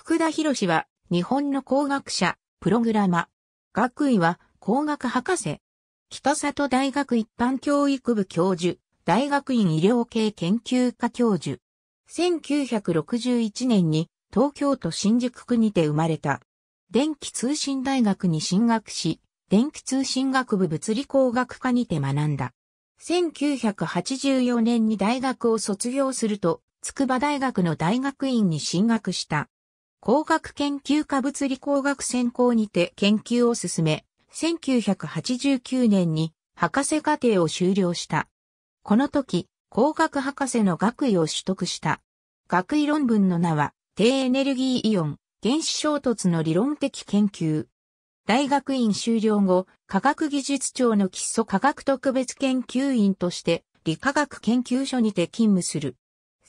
福田博は日本の工学者、プログラマ。学位は工学博士。北里大学一般教育部教授、大学院医療系研究科教授。1961年に東京都新宿区にて生まれた。電気通信大学に進学し、電気通信学部物理工学科にて学んだ。1984年に大学を卒業すると、筑波大学の大学院に進学した。工学研究科物理工学専攻にて研究を進め、1989年に博士課程を修了した。この時、工学博士の学位を取得した。学位論文の名は、低エネルギーイオン、原子衝突の理論的研究。大学院修了後、科学技術庁の基礎科学特別研究員として、理科学研究所にて勤務する。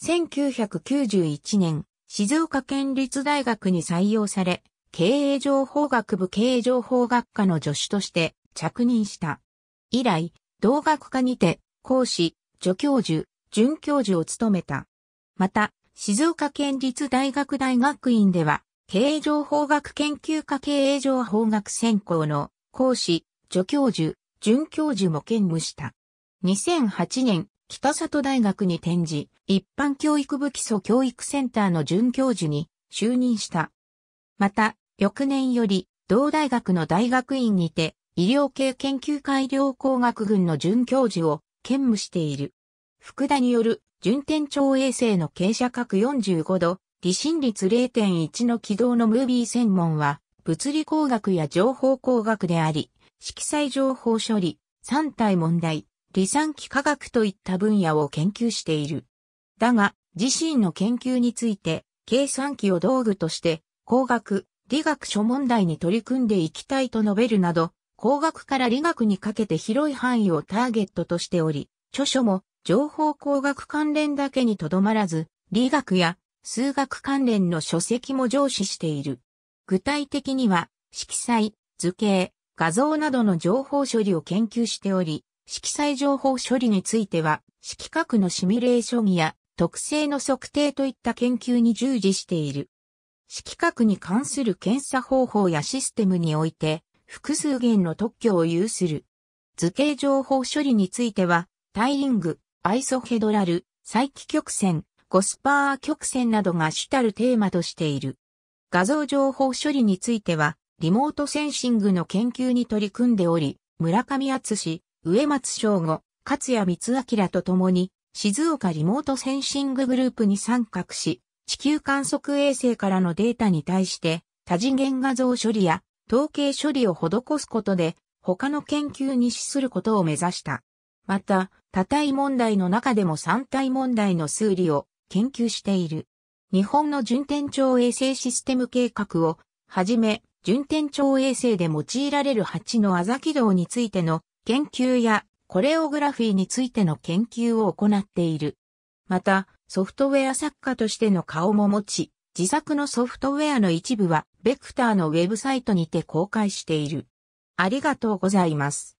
1991年、静岡県立大学に採用され、経営情報学部経営情報学科の助手として着任した。以来、同学科にて、講師、助教授、准教授を務めた。また、静岡県立大学大学院では、経営情報学研究科経営情報学専攻の講師、助教授、准教授も兼務した。2008年、北里大学に転じ、一般教育部基礎教育センターの准教授に就任した。また、翌年より、同大学の大学院にて、医療系研究会療工学群の准教授を兼務している。福田による、順天町衛星の傾斜角45度、離心率0.1の軌道のムービー専門は、物理工学や情報工学であり、色彩情報処理、三体問題、離散機科学といった分野を研究している。だが、自身の研究について、計算機を道具として、工学、理学書問題に取り組んでいきたいと述べるなど、工学から理学にかけて広い範囲をターゲットとしており、著書も情報工学関連だけにとどまらず、理学や数学関連の書籍も上司している。具体的には、色彩、図形、画像などの情報処理を研究しており、色彩情報処理については、色覚のシミュレーションや特性の測定といった研究に従事している。色覚に関する検査方法やシステムにおいて、複数元の特許を有する。図形情報処理については、タイリング、アイソヘドラル、再帰曲線、ゴスパー曲線などが主たるテーマとしている。画像情報処理については、リモートセンシングの研究に取り組んでおり、村上厚植松翔吾、勝谷光明と共に、静岡リモートセンシンググループに参画し、地球観測衛星からのデータに対して、多次元画像処理や統計処理を施すことで、他の研究に資することを目指した。また、多体問題の中でも三体問題の数理を研究している。日本の順天町衛星システム計画をはじめ、順天町衛星で用いられる8のあざ軌道についての研究やコレオグラフィーについての研究を行っている。また、ソフトウェア作家としての顔も持ち、自作のソフトウェアの一部は、ベクターのウェブサイトにて公開している。ありがとうございます。